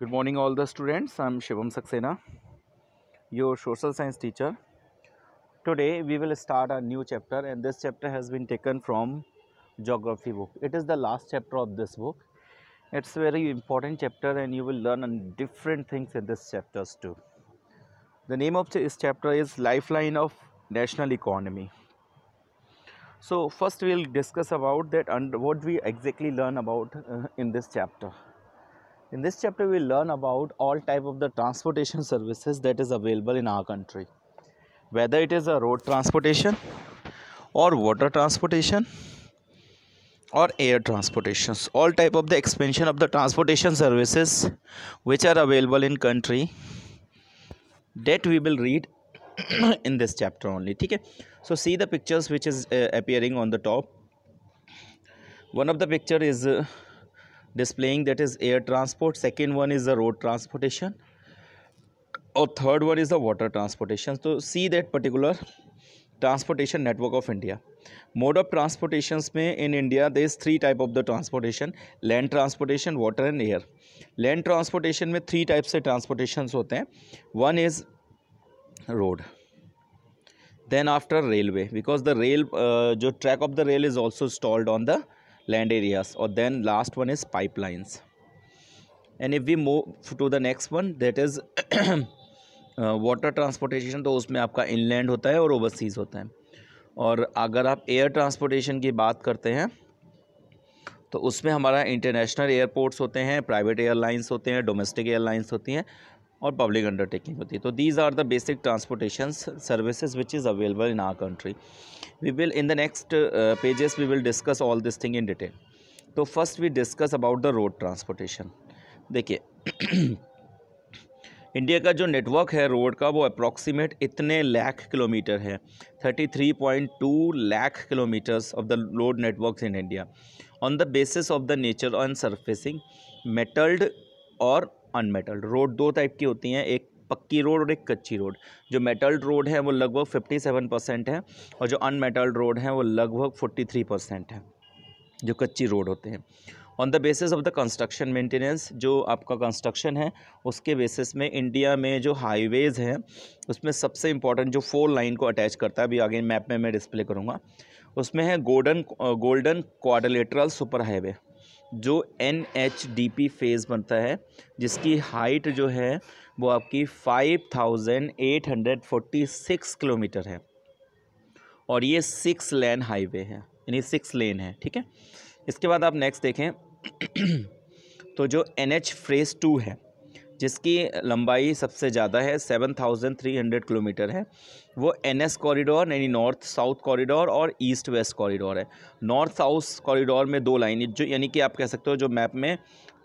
Good morning all the students, I am Shivam Saxena, your social science teacher. Today we will start a new chapter and this chapter has been taken from geography book. It is the last chapter of this book. It's very important chapter and you will learn different things in this chapters too. The name of this chapter is Lifeline of National Economy. So first we will discuss about that and what we exactly learn about uh, in this chapter in this chapter we will learn about all type of the transportation services that is available in our country whether it is a road transportation or water transportation or air transportations all type of the expansion of the transportation services which are available in country that we will read in this chapter only okay so see the pictures which is uh, appearing on the top one of the picture is uh, displaying that is air transport second one is the road transportation or third one is the water transportation so see that particular transportation network of india mode of transportations mein in india there is three type of the transportation land transportation water and air land transportation mein three types of transportations hote hain one is road then after railway because the rail uh, jo track of the rail is also stalled on the land areas or then last one is pipelines and if we move to the next one that is water transportation uh, तो उसमें आपका inland होता है और overseas होता है और अगर आप एयर ट्रांसपोर्टेशन की बात करते हैं तो उसमें हमारा इंटरनेशनल एयरपोर्ट्स होते हैं प्राइवेट एयरलाइंस होते हैं डोमेस्टिक एयरलाइंस होती हैं और पब्लिक अंडरटेकिंग होती है तो these are the basic transportation services which is available in our country we will in the next pages we will discuss all this thing in detail तो first we discuss about the road transportation देखिए India का जो network है road का वो approximate इतने lakh kilometre है 33.2 lakh kilometres of the road network in India on the basis of the nature on surfacing metalled और अनमेटल्ड रोड दो टाइप की होती हैं एक पक्की रोड और एक कच्ची रोड जो मेटल्ड रोड है वो लगभग फिफ्टी सेवन परसेंट है और जो अनमेटल्ड रोड है वो लगभग फोर्टी थ्री परसेंट है जो कच्ची रोड होते हैं on the basis of the construction maintenance जो आपका कंस्ट्रक्शन है उसके बेसिस में इंडिया में जो हाईवेज़ हैं उसमें सबसे इंपॉर्टेंट जो फोर लाइन को अटैच करता है अभी आगे मैप में मैं डिस्प्ले करूँगा उसमें है golden golden quadrilateral super highway जो N H D P phase बनता है जिसकी हाइट जो है वो आपकी five thousand eight hundred forty six kilometre है और ये सिक्स लेन हाईवे है यानी सिक्स लेन है ठीक है इसके बाद आप नेक्स्ट देखें तो जो एन एच फ्रेज़ टू है जिसकी लंबाई सबसे ज़्यादा है seven thousand three hundred kilometre है वो एन एस कॉरिडोर यानी नॉर्थ साउथ कॉरिडोर और ईस्ट वेस्ट कॉरिडोर है नॉर्थ साउथ कॉरिडोर में दो लाइन जो यानी कि आप कह सकते हो जो मैप में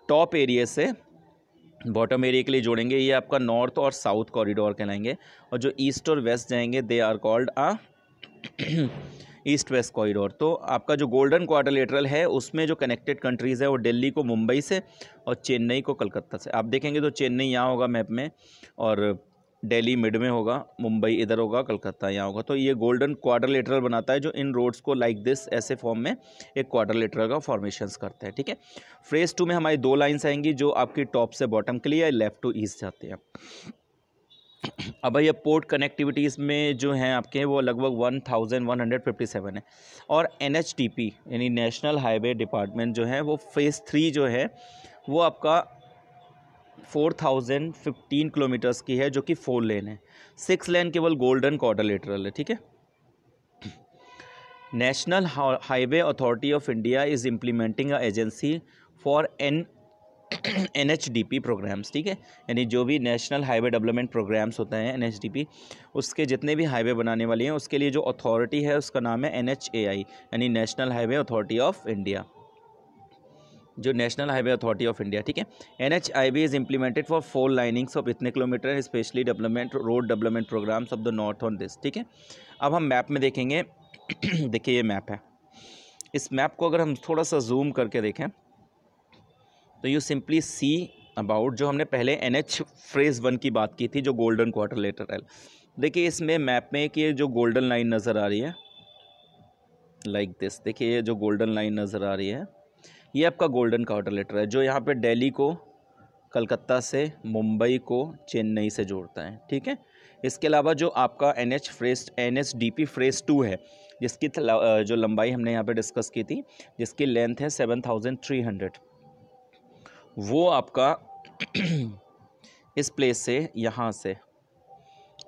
टॉप एरिए से बॉटम एरिया के लिए जोड़ेंगे ये आपका नॉर्थ और साउथ कॉरिडोर कहलाएंगे और जो ईस्ट और वेस्ट जाएंगे they are called ah east west corridor तो आपका जो गोल्डन क्वार्टरलेटरल है उसमें जो कनेक्टेड कंट्रीज़ है वो दिल्ली को मुंबई से और चेन्नई को कलकत्ता से आप देखेंगे तो चेन्नई यहाँ होगा मैप में और दिल्ली मिड में होगा मुंबई इधर होगा कलकत्ता यहाँ होगा तो ये गोल्डन क्वार्टरलेटरल बनाता है जो इन रोड्स को लाइक दिस ऐसे फॉर्म में एक क्वार्टरलेटरल का फॉर्मेशंस करता है ठीक है फ्रेज टू में हमारी दो लाइन्स आएंगी जो आपकी टॉप से बॉटम के लिए लेफ्ट टू ईस्ट जाते हैं अब भैया पोर्ट कनेक्टिविटीज़ में जो हैं आपके वो लगभग one thousand one hundred fifty seven है और एन एच टी पी यानी नेशनल हाईवे डिपार्टमेंट जो है वो फ़ेज़ थ्री जो है वो आपका फोर थाउजेंड फिफ्टीन किलोमीटर्स की है जो कि फोर लेन है सिक्स लेन केवल गोल्डन कॉर्डर लेटरल है ठीक है national highway authority of India is implementing a agency for N N H D P programmes ठीक है यानी जो भी नेशनल हाईवे डेवलपमेंट प्रोग्राम्स होते हैं एन एच डी पी उसके जितने भी हाईवे बनाने वाले हैं उसके लिए जो अथॉरिटी है उसका नाम है एन एच ए आई यानी national highway authority of India जो national highway authority of India ठीक है N H I B is implemented for four lanings of इतने kilometre specially development road development programmes of the north on this ठीक है अब हम map में देखेंगे देखिए ये मैप है इस मैप को अगर हम थोड़ा सा जूम करके देखें तो यू सिंपली सी अबाउट जो हमने पहले एन एच फ्रेज़ वन की बात की थी जो गोल्डन क्वार्टर एल देखिए इसमें मैप में कि जो गोल्डन लाइन नज़र आ रही है लाइक दिस देखिए ये जो गोल्डन लाइन नज़र आ रही है ये आपका गोल्डन क्वार्टर लेटर है जो यहाँ पे दिल्ली को कलकत्ता से मुंबई को चेन्नई से जोड़ता है ठीक है इसके अलावा जो आपका N H phase N H D P phase two है जिसकी जो लंबाई हमने यहाँ पे डिस्कस की थी जिसकी लेंथ है सेवन थाउजेंड थ्री हंड्रेड वो आपका इस प्लेस से यहाँ से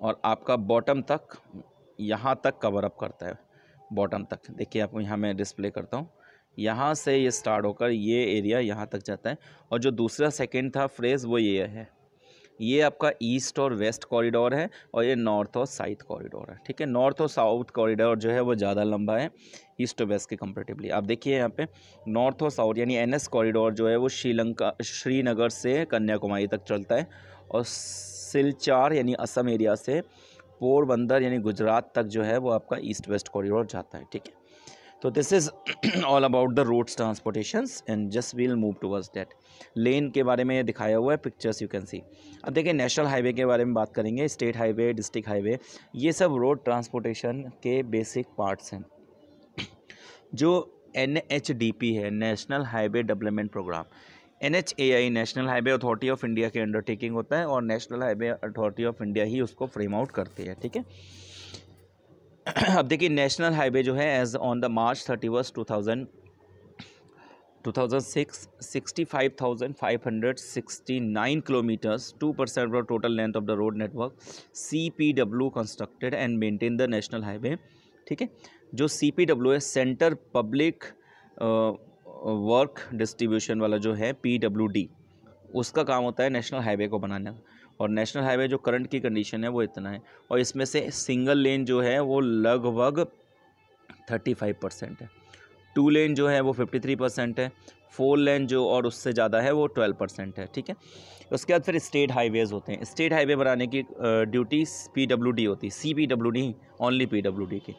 और आपका बॉटम तक यहाँ तक कवर अप करता है बॉटम तक देखिए आपको यहाँ मैं डिस्प्ले करता हूँ यहाँ से ये स्टार्ट होकर ये एरिया यहाँ तक जाता है और जो दूसरा सेकेंड था फ्रेज़ वो ये है ये आपका ईस्ट और वेस्ट कॉरिडोर है और ये नॉर्थ और साउथ कॉरिडोर है ठीक है नॉर्थ और साउथ कॉरिडोर जो है वो ज़्यादा लंबा है ईस्ट और वेस्ट के कंपेरेटिवली आप देखिए यहाँ पे नॉर्थ और साउथ यानी एनएस कॉरिडोर जो है वो श्रीलंका श्रीनगर से कन्याकुमारी तक चलता है और सिलचार यानी असम एरिया से पोरबंदर यानी गुजरात तक जो है वो आपका ईस्ट वेस्ट कॉरिडोर जाता है ठीक है तो this is all about the roads transportation and just we'll move towards that lane के बारे में दिखाया हुआ है पिक्चर्स यू कैन सी अब देखिए नेशनल हाईवे के बारे में बात करेंगे स्टेट हाईवे डिस्ट्रिक्ट हाईवे ये सब रोड ट्रांसपोर्टेशन के बेसिक पार्ट्स हैं जो एन एच डी पी है national highway development programme N H A I national highway authority of India के अंडरटेकिंग होता है और national highway authority of India ही उसको फ्रेम आउट करती है ठीक है अब देखिए नेशनल हाईवे जो है as on the March thirty first two thousand two thousand six sixty five thousand five hundred sixty nine kilometres two percent of total length of the road network C P W constructed and maintain the national highway ठीक है जो C P W है centre public work distribution वाला जो है P W D उसका काम होता है नेशनल हाईवे को बनाने का और नेशनल हाईवे जो करंट की कंडीशन है वो इतना है और इसमें से सिंगल लेन जो है वो लगभग थर्टी फाइव परसेंट है टू लेन जो है वो फिफ्टी थ्री परसेंट है फोर लेन जो और उससे ज़्यादा है वो ट्वेल्व परसेंट है ठीक है उसके बाद फिर स्टेट हाईवेज़ होते हैं स्टेट हाईवे बनाने की ड्यूटी पी डब्ल्यू डी होती है C P W D only P W D की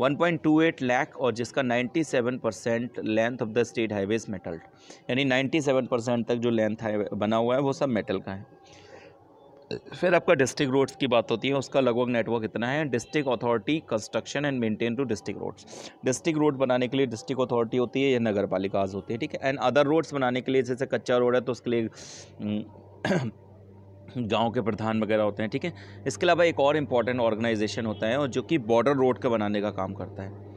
one point two eight lakh और जिसका ninety seven percent length of the state highways metal यानी नाइन्टी सेवन परसेंट तक जो लेंथ बना हुआ है वो सब मेटल का है फिर आपका डिस्ट्रिक्ट रोड्स की बात होती है उसका लगभग नेटवर्क इतना है district authority construction and maintain to district roads district road बनाने के लिए डिस्ट्रिक्ट अथॉरिटी होती है या नगर पालिकाज होती है ठीक है एंड अदर रोड्स बनाने के लिए जैसे कच्चा रोड है तो उसके लिए हम्म, गांव के प्रधान वगैरह होते हैं ठीक है इसके अलावा एक और इम्पॉर्टेंट ऑर्गेनाइजेशन होता है और जो कि बॉर्डर रोड का बनाने का काम करता है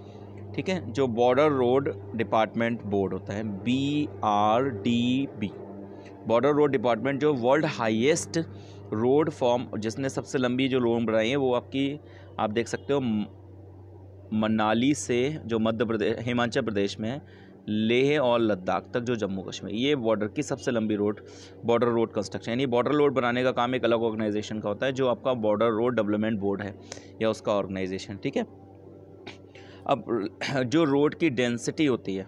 ठीक है जो बॉर्डर रोड डिपार्टमेंट बोर्ड होता है B R D B border road department जो वर्ल्ड हाईएस्ट रोड फॉर्म जिसने सबसे लंबी जो रोड बनाई है वो आपकी आप देख सकते हो मनाली से जो मध्य प्रदेश हिमाचल प्रदेश में लेह और लद्दाख तक जो जम्मू कश्मीर ये बॉर्डर की सबसे लंबी रोड बॉर्डर रोड कंस्ट्रक्शन यानी बॉर्डर रोड बनाने का काम एक अलग ऑर्गेनाइजेशन का होता है जो आपका बॉर्डर रोड डेवलपमेंट बोर्ड है या उसका ऑर्गेनाइजेशन ठीक है अब जो रोड की डेंसिटी होती है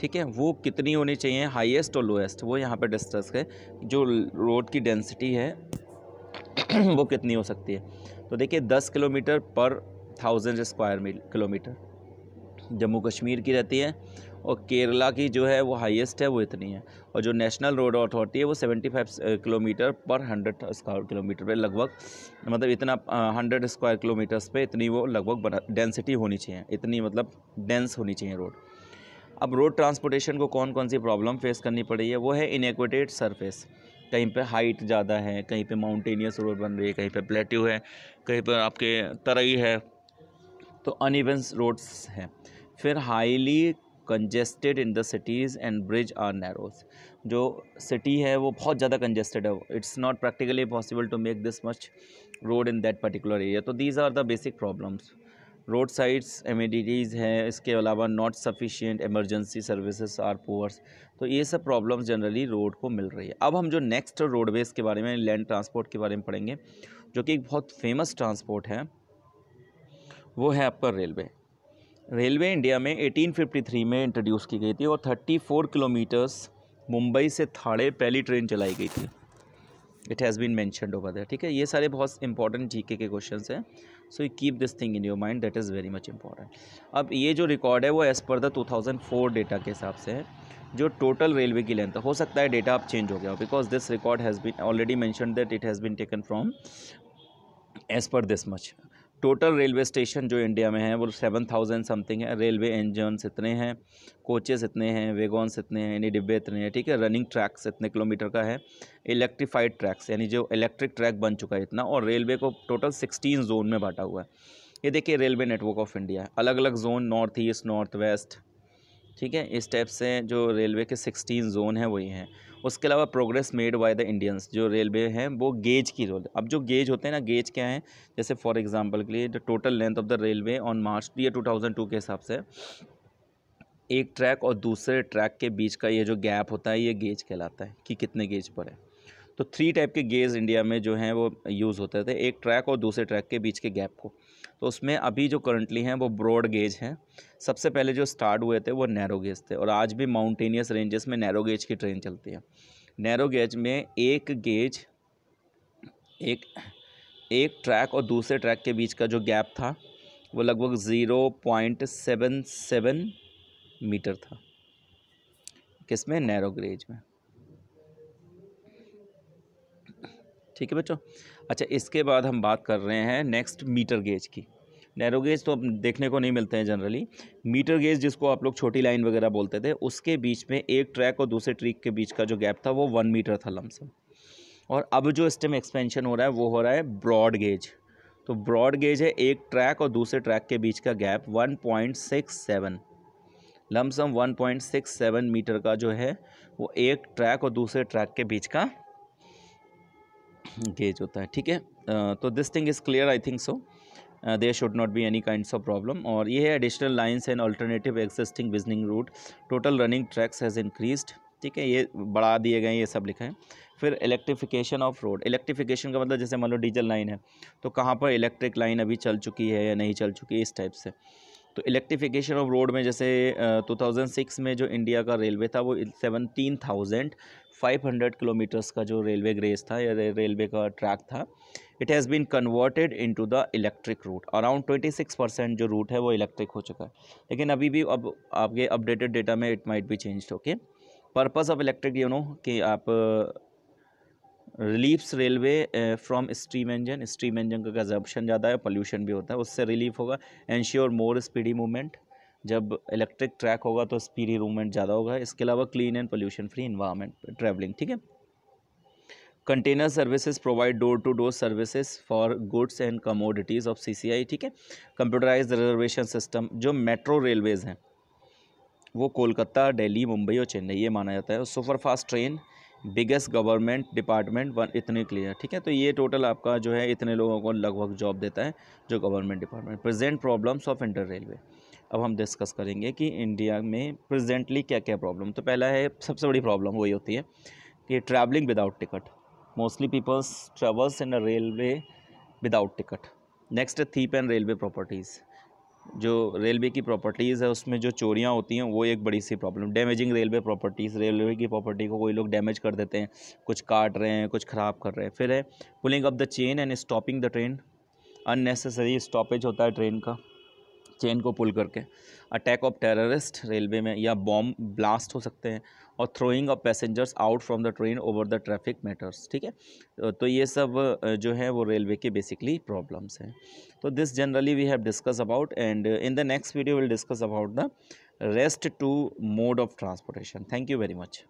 ठीक है वो कितनी होनी चाहिए हाईएस्ट और लोएस्ट वो यहाँ पर डिस्कस है जो रोड की डेंसिटी है वो कितनी हो सकती है तो देखिए दस किलोमीटर पर thousand square kilometre Jammu Kashmir की रहती है और केरला की जो है वो हाईएस्ट है वो इतनी है और जो नेशनल रोड अथॉरिटी है वो फाइव किलोमीटर पर हंड्रेड स्क्वायर किलोमीटर पे लगभग मतलब इतना हंड्रेड स्क्वायर किलोमीटर्स पे इतनी वो लगभग डेंसिटी होनी चाहिए इतनी मतलब डेंस होनी चाहिए रोड अब रोड ट्रांसपोर्टेशन को कौन कौन सी प्रॉब्लम फेस करनी पड़ी है वो है इनएक्वेटेड सरफेस कहीं पे हाइट ज़्यादा है कहीं पे माउंटेनियस रोड बन रही है कहीं पे प्लेट्यू है कहीं पर आपके तरई है तो अन रोड्स हैं फिर highly congested in the cities and bridge are narrows जो सिटी है वो बहुत ज़्यादा कंजेस्टेड है it's not practically possible to make this much road in that particular area तो these are the basic problems road sides amenities हैं इसके अलावा not sufficient emergency services are poors तो ये सब प्रॉब्लम्स जनरली रोड को मिल रही है अब हम जो नेक्स्ट रोडवेज़ के बारे में लैंड ट्रांसपोर्ट के बारे में पढ़ेंगे जो कि एक बहुत फेमस ट्रांसपोर्ट है वो है आपका रेलवे रेलवे इंडिया में 1853 में इंट्रोड्यूस की गई थी और 34 किलोमीटर्स मुंबई से थाड़े पहली ट्रेन चलाई गई थी it has been mentioned over ठीक है ये सारे बहुत इंपॉर्टेंट जीके के क्वेश्चन हैं so you keep this thing in your mind that is very much important अब ये जो रिकॉर्ड है वो एज़ पर द 2004 डेटा के हिसाब से है जो टोटल रेलवे की लेंथ हो सकता है डेटा अब चेंज हो गया हो because this record has been already mention that it has been taken from as per this much total railway station जो इंडिया में है वो सेवन थाउजेंड समथिंग है रेलवे इंजन्स इतने हैं कोचेस इतने हैं वेगॉन्स इतने हैं यानी डिब्बे इतने हैं ठीक है रनिंग ट्रैक्स इतने किलोमीटर का है इलेक्ट्रीफाइड ट्रैक्स यानी जो इलेक्ट्रिक ट्रैक बन चुका है इतना और रेलवे को टोटल सिक्सटीन जोन में बांटा हुआ है ये देखिए रेलवे नेटवर्क ऑफ इंडिया है अलग अलग zone north east north west ठीक है इस टाइप से जो रेलवे के सिक्सटीन जोन है वही हैं उसके अलावा progress made by the Indians जो रेलवे हैं वो गेज की रोल अब जो गेज होते हैं ना गेज क्या है जैसे फॉर एग्जाम्पल के लिए the total length of the railway on March या टू थाउजेंड टू के हिसाब से एक ट्रैक और दूसरे ट्रैक के बीच का ये जो गैप होता है ये गेज कहलाता है कि कितने गेज पर है तो थ्री टाइप के गेज इंडिया में जो हैं वो यूज़ होते थे एक ट्रैक और दूसरे ट्रैक के बीच के गैप को तो उसमें अभी जो करंटली हैं वो ब्रॉड गेज हैं सबसे पहले जो स्टार्ट हुए थे वो नैरो गेज थे और आज भी माउंटेनियस रेंजेस में नैरो गेज की ट्रेन चलती है नैरो गेज में एक गेज एक एक ट्रैक और दूसरे ट्रैक के बीच का जो गैप था वो लगभग zero point seven seven metre था किसमें नैरो गेज में ठीक है बच्चों अच्छा इसके बाद हम बात कर रहे हैं नेक्स्ट मीटर गेज की नैरो गेज तो अब देखने को नहीं मिलते हैं जनरली मीटर गेज जिसको आप लोग छोटी लाइन वगैरह बोलते थे उसके बीच में एक ट्रैक और दूसरे ट्रैक के बीच का जो गैप था वो वन मीटर था लमसम और अब जो स्टेम एक्सपेंशन हो रहा है वो हो रहा है ब्रॉड गेज तो ब्रॉड गेज है एक ट्रैक और दूसरे ट्रैक के बीच का gap one point six seven lump sum one point six seven metre का जो है वो एक ट्रैक और दूसरे ट्रैक के बीच का गेज होता है ठीक है तो this thing is clear I think so there should not be any kind of problem और ये है additional lines and alternative existing beginning route total running tracks has increased ठीक है ये बढ़ा दिए गए ये सब लिखा है फिर इलेक्ट्रिफिकेशन ऑफ रोड इलेक्ट्रिफिकेशन का मतलब जैसे मान लो डीजल लाइन है तो कहाँ पर इलेक्ट्रिक लाइन अभी चल चुकी है या नहीं चल चुकी है इस टाइप से तो इलेक्ट्रिफिकेशन ऑफ रोड में जैसे 2006 में जो इंडिया का रेलवे था वो सेवनटीन थाउजेंड 500 किलोमीटर्स का जो रेलवे ग्रेस था या रेलवे का ट्रैक था it has been converted into the electric route around 26 percent जो रूट है वो इलेक्ट्रिक हो चुका है लेकिन अभी भी अब आपके अपडेटेड डेटा में it might be change okay purpose of electric you know कि आप reliefs railway from stream engine stream engine का कंजप्शन ज़्यादा है पोल्यूशन भी होता है उससे रिलीफ होगा एनश्योर मोर स्पीडी मूवमेंट जब इलेक्ट्रिक ट्रैक होगा तो स्पीड इम्प्रूवमेंट ज़्यादा होगा इसके अलावा clean and pollution free environment travelling ठीक है container services provide door to door services for goods and commodities of CCI ठीक है कंप्यूटराइज रिजर्वेशन सिस्टम जो मेट्रो रेलवेज़ हैं वो कोलकाता दिल्ली मुंबई और चेन्नई ये माना जाता है और superfast train biggest government department one इतने क्लियर ठीक है तो ये टोटल आपका जो है इतने लोगों को लगभग जॉब देता है जो government department present problems of inter railway अब हम डिस्कस करेंगे कि इंडिया में प्रेजेंटली क्या क्या प्रॉब्लम तो पहला है सबसे बड़ी प्रॉब्लम वही होती है कि travelling without ticket mostly peoples travels in railway without ticket next है थीप एंड रेलवे प्रॉपर्टीज़ जो रेलवे की प्रॉपर्टीज़ है उसमें जो चोरियाँ होती हैं वो एक बड़ी सी problem damaging railway properties railway की प्रॉपर्टी को कोई लोग डैमेज कर देते हैं कुछ काट रहे हैं कुछ ख़राब कर रहे हैं फिर है pulling up the chain and stopping the train unnecessary stoppage होता है ट्रेन का चेन को पुल करके अटैक ऑफ टेररिस्ट रेलवे में या बॉम्ब ब्लास्ट हो सकते हैं और throwing of passengers out from the train over the traffic matters ठीक है तो ये सब जो है वो रेलवे के बेसिकली प्रॉब्लम्स हैं तो this generally we have discuss about and in the next video will discuss about the rest two mode of transportation thank you very much